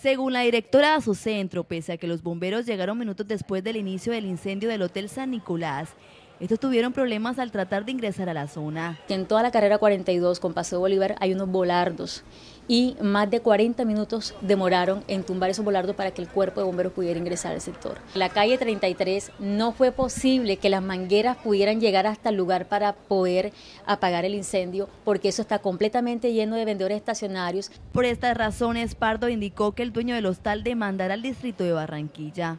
Según la directora de su centro, pese a que los bomberos llegaron minutos después del inicio del incendio del Hotel San Nicolás, estos tuvieron problemas al tratar de ingresar a la zona. En toda la carrera 42 con Paseo Bolívar hay unos volardos y más de 40 minutos demoraron en tumbar esos volardos para que el cuerpo de bomberos pudiera ingresar al sector. En la calle 33 no fue posible que las mangueras pudieran llegar hasta el lugar para poder apagar el incendio porque eso está completamente lleno de vendedores estacionarios. Por estas razones, Pardo indicó que el dueño del hostal demandará al distrito de Barranquilla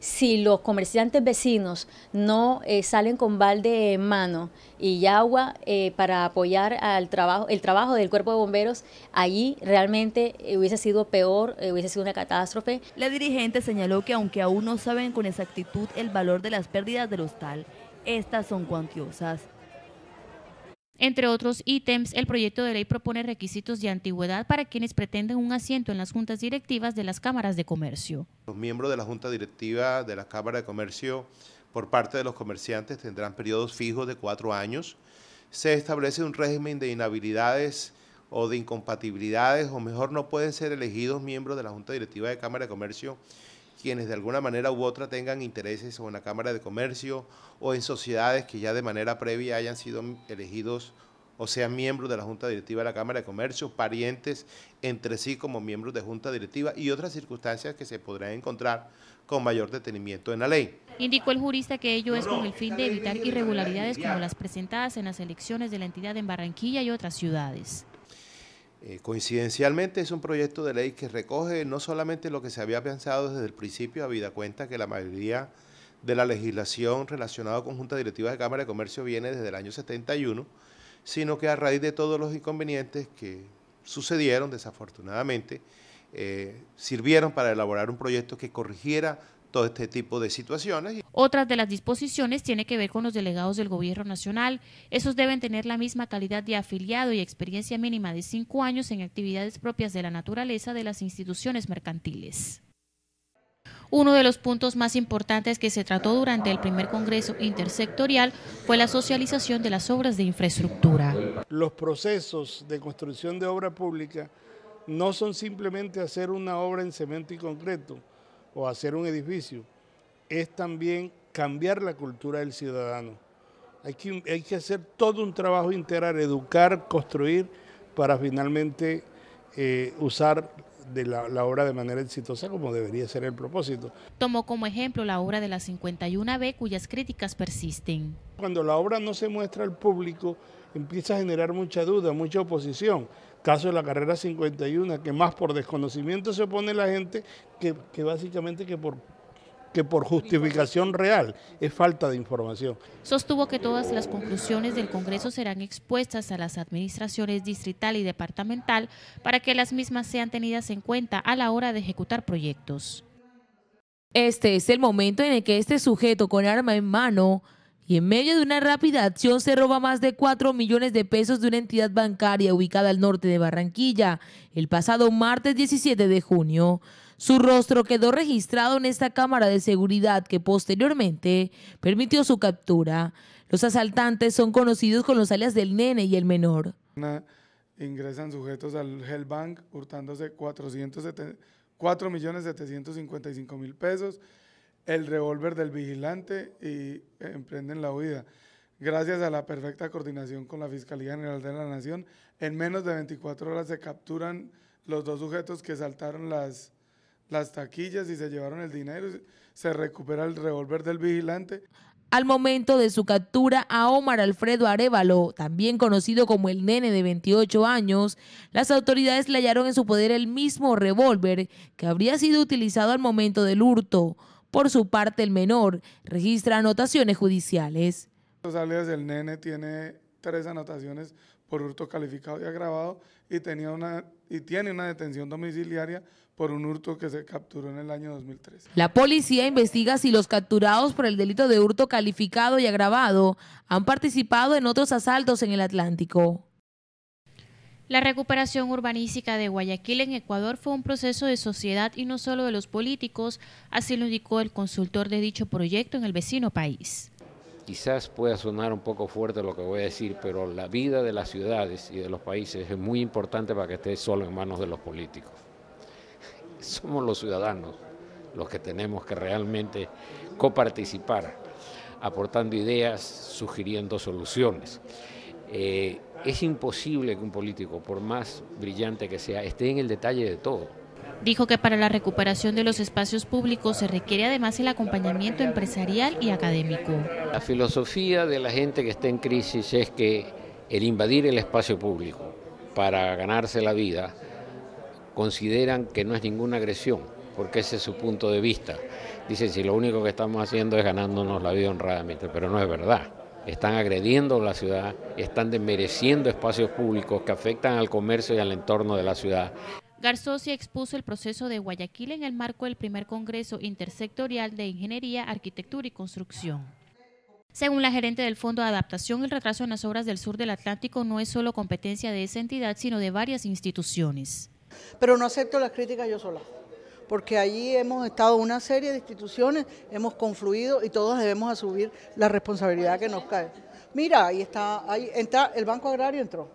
si los comerciantes vecinos no eh, salen con balde en mano y agua eh, para apoyar al trabajo, el trabajo del cuerpo de bomberos, allí realmente eh, hubiese sido peor, hubiese sido una catástrofe. La dirigente señaló que aunque aún no saben con exactitud el valor de las pérdidas del hostal, estas son cuantiosas. Entre otros ítems, el proyecto de ley propone requisitos de antigüedad para quienes pretenden un asiento en las juntas directivas de las cámaras de comercio. Los miembros de la junta directiva de la Cámara de comercio por parte de los comerciantes tendrán periodos fijos de cuatro años. Se establece un régimen de inhabilidades o de incompatibilidades, o mejor, no pueden ser elegidos miembros de la Junta Directiva de Cámara de Comercio quienes de alguna manera u otra tengan intereses o en la Cámara de Comercio o en sociedades que ya de manera previa hayan sido elegidos o sean miembros de la Junta Directiva de la Cámara de Comercio, parientes entre sí como miembros de Junta Directiva y otras circunstancias que se podrán encontrar con mayor detenimiento en la ley. Indicó el jurista que ello es con el fin de evitar irregularidades como las presentadas en las elecciones de la entidad en Barranquilla y otras ciudades. Eh, coincidencialmente es un proyecto de ley que recoge no solamente lo que se había pensado desde el principio, habida cuenta que la mayoría de la legislación relacionada con Junta Directiva de Cámara de Comercio viene desde el año 71, sino que a raíz de todos los inconvenientes que sucedieron desafortunadamente, eh, sirvieron para elaborar un proyecto que corrigiera todo este tipo de situaciones. Otras de las disposiciones tiene que ver con los delegados del gobierno nacional. Esos deben tener la misma calidad de afiliado y experiencia mínima de cinco años en actividades propias de la naturaleza de las instituciones mercantiles. Uno de los puntos más importantes que se trató durante el primer Congreso Intersectorial fue la socialización de las obras de infraestructura. Los procesos de construcción de obra pública no son simplemente hacer una obra en cemento y concreto, o hacer un edificio, es también cambiar la cultura del ciudadano. Hay que, hay que hacer todo un trabajo integral, educar, construir, para finalmente eh, usar de la, obra de manera exitosa como debería ser el propósito. Tomó como ejemplo la obra de la 51B cuyas críticas persisten. Cuando la obra no se muestra al público empieza a generar mucha duda, mucha oposición. Caso de la carrera 51, que más por desconocimiento se opone la gente que, que básicamente que por que por justificación real es falta de información. Sostuvo que todas las conclusiones del Congreso serán expuestas a las administraciones distrital y departamental para que las mismas sean tenidas en cuenta a la hora de ejecutar proyectos. Este es el momento en el que este sujeto con arma en mano y en medio de una rápida acción se roba más de 4 millones de pesos de una entidad bancaria ubicada al norte de Barranquilla el pasado martes 17 de junio. Su rostro quedó registrado en esta cámara de seguridad que posteriormente permitió su captura. Los asaltantes son conocidos con los alias del nene y el menor. ingresan sujetos al Hellbank hurtándose 4.755.000 pesos, el revólver del vigilante y eh, emprenden la huida gracias a la perfecta coordinación con la Fiscalía General de la Nación, en menos de 24 horas se capturan los dos sujetos que saltaron las, las taquillas y se llevaron el dinero. Se recupera el revólver del vigilante. Al momento de su captura a Omar Alfredo Arevalo, también conocido como el nene de 28 años, las autoridades le hallaron en su poder el mismo revólver que habría sido utilizado al momento del hurto. Por su parte, el menor registra anotaciones judiciales. Los nene tiene tres anotaciones por hurto calificado y agravado y, tenía una, y tiene una detención domiciliaria por un hurto que se capturó en el año 2013. La policía investiga si los capturados por el delito de hurto calificado y agravado han participado en otros asaltos en el Atlántico. La recuperación urbanística de Guayaquil en Ecuador fue un proceso de sociedad y no solo de los políticos, así lo indicó el consultor de dicho proyecto en el vecino país quizás pueda sonar un poco fuerte lo que voy a decir, pero la vida de las ciudades y de los países es muy importante para que esté solo en manos de los políticos. Somos los ciudadanos los que tenemos que realmente coparticipar, aportando ideas, sugiriendo soluciones. Eh, es imposible que un político, por más brillante que sea, esté en el detalle de todo Dijo que para la recuperación de los espacios públicos se requiere además el acompañamiento empresarial y académico. La filosofía de la gente que está en crisis es que el invadir el espacio público para ganarse la vida consideran que no es ninguna agresión, porque ese es su punto de vista. Dicen, si lo único que estamos haciendo es ganándonos la vida honradamente, pero no es verdad están agrediendo la ciudad, están desmereciendo espacios públicos que afectan al comercio y al entorno de la ciudad. Garzosi expuso el proceso de Guayaquil en el marco del primer Congreso Intersectorial de Ingeniería, Arquitectura y Construcción. Según la gerente del Fondo de Adaptación, el retraso en las obras del sur del Atlántico no es solo competencia de esa entidad, sino de varias instituciones. Pero no acepto las críticas yo sola, porque allí hemos estado una serie de instituciones, hemos confluido y todos debemos asumir la responsabilidad que nos cae. Mira, ahí está, ahí entra el Banco Agrario entró,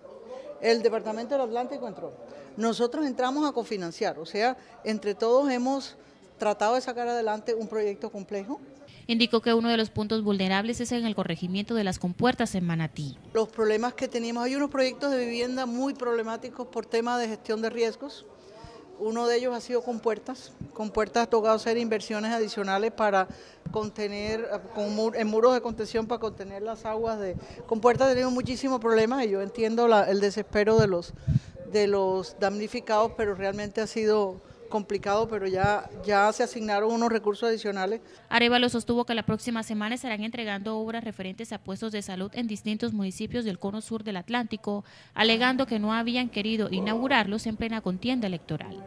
el Departamento del Atlántico entró, nosotros entramos a cofinanciar, o sea, entre todos hemos tratado de sacar adelante un proyecto complejo. Indicó que uno de los puntos vulnerables es en el corregimiento de las compuertas en Manatí. Los problemas que tenemos, hay unos proyectos de vivienda muy problemáticos por tema de gestión de riesgos. Uno de ellos ha sido compuertas. Compuertas ha tocado hacer inversiones adicionales para contener, en muros de contención para contener las aguas de... Compuertas tenemos muchísimos problemas y yo entiendo el desespero de los de los damnificados, pero realmente ha sido complicado, pero ya, ya se asignaron unos recursos adicionales. Arevalo sostuvo que la próxima semana estarán entregando obras referentes a puestos de salud en distintos municipios del cono sur del Atlántico, alegando que no habían querido inaugurarlos en plena contienda electoral.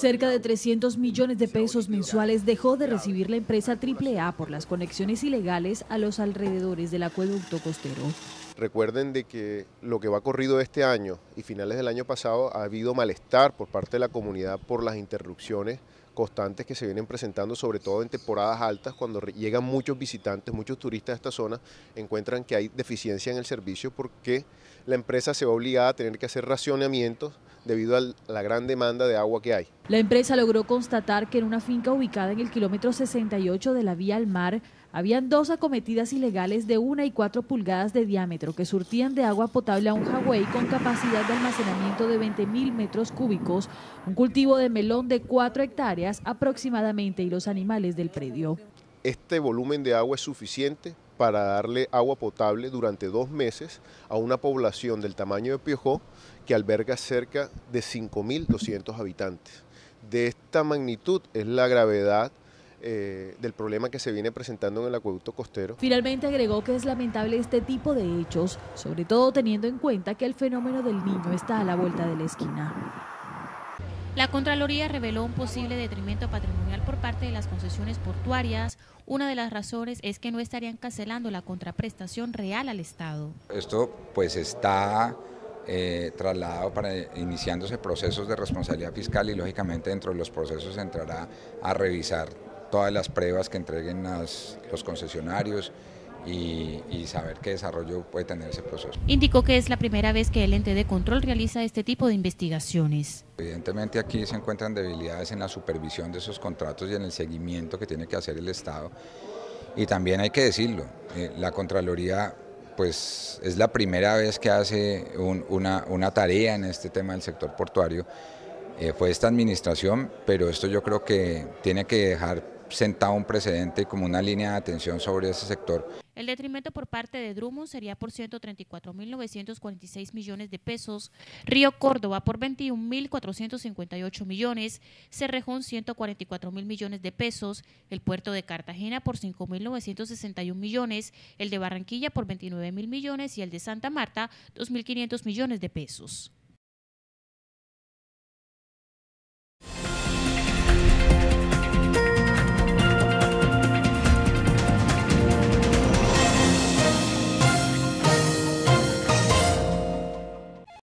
Cerca de 300 millones de pesos mensuales dejó de recibir la empresa AAA por las conexiones ilegales a los alrededores del acueducto costero. Recuerden de que lo que va corrido este año y finales del año pasado ha habido malestar por parte de la comunidad por las interrupciones constantes que se vienen presentando, sobre todo en temporadas altas, cuando llegan muchos visitantes, muchos turistas a esta zona, encuentran que hay deficiencia en el servicio porque la empresa se va obligada a tener que hacer racionamientos debido a la gran demanda de agua que hay. La empresa logró constatar que en una finca ubicada en el kilómetro 68 de la vía al mar, habían dos acometidas ilegales de una y 4 pulgadas de diámetro que surtían de agua potable a un Hawái con capacidad de almacenamiento de 20.000 metros cúbicos, un cultivo de melón de 4 hectáreas aproximadamente y los animales del predio este volumen de agua es suficiente para darle agua potable durante dos meses a una población del tamaño de Piojó que alberga cerca de 5.200 habitantes. De esta magnitud es la gravedad eh, del problema que se viene presentando en el acueducto costero. Finalmente agregó que es lamentable este tipo de hechos, sobre todo teniendo en cuenta que el fenómeno del niño está a la vuelta de la esquina. La Contraloría reveló un posible detrimento patrimonial por parte de las concesiones portuarias. Una de las razones es que no estarían cancelando la contraprestación real al Estado. Esto pues está eh, trasladado para iniciándose procesos de responsabilidad fiscal y lógicamente dentro de los procesos entrará a revisar todas las pruebas que entreguen los concesionarios y, saber qué desarrollo puede tener ese proceso. Indicó que es la primera vez que el ente de control realiza este tipo de investigaciones. Evidentemente aquí se encuentran debilidades en la supervisión de esos contratos y en el seguimiento que tiene que hacer el Estado. Y también hay que decirlo, eh, la Contraloría pues es la primera vez que hace una, tarea en este tema del sector portuario. Eh, fue esta administración, pero esto yo creo que tiene que dejar sentado un precedente como una línea de atención sobre ese sector. El detrimento por parte de Drummond sería por 134.946 millones de pesos, Río Córdoba por 21.458 millones, Cerrejón 144.000 millones de pesos, el puerto de Cartagena por 5.961 millones, el de Barranquilla por 29.000 millones y el de Santa Marta 2.500 millones de pesos.